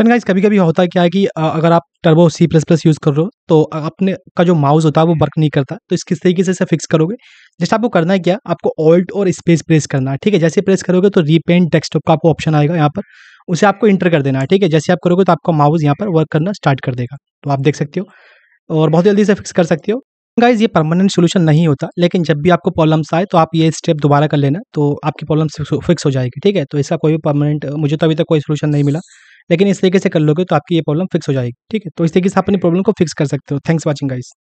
and guys कभी कभी होता है क्या है कि अगर आप Turbo C plus plus use कर रहे हो तो अपने का जो माउस होता है वो वर्क नहीं करता तो इस किस तरीके से इसे फिक्स करोगे जैसे आपको करना है क्या आपको ऑल्ट और स्पेस प्रेस करना है ठीक है जैसे प्रेस करोगे तो रीपेंट डेस्कटॉप का आपको ऑप्शन आएगा यहाँ पर उसे आपको इंटर कर देना है ठीक है जैसे आप करोगे तो आपका माउस यहाँ पर वर्क करना स्टार्ट कर देगा तो आप देख सकते हो और बहुत जल्दी से फिक्स कर सकते हो गाइज ये परमानेंट सोल्यूशन नहीं होता लेकिन जब भी आपको प्रॉब्लम्स आए तो आप ये स्टेप दोबारा कर लेना तो आपकी प्रॉब्लम फिक्स हो जाएगी ठीक है तो इसका कोई भी परमानेंट मुझे तो अभी तक कोई सोल्यूशन नहीं मिला लेकिन इस तरीके से कर लोगे तो आपकी ये प्रॉब्लम फिक्स हो जाएगी ठीक है तो इस तरीके से आप अपनी प्रॉब्लम को फिक्स कर सकते हो थैंक्स वॉचिंग गाइस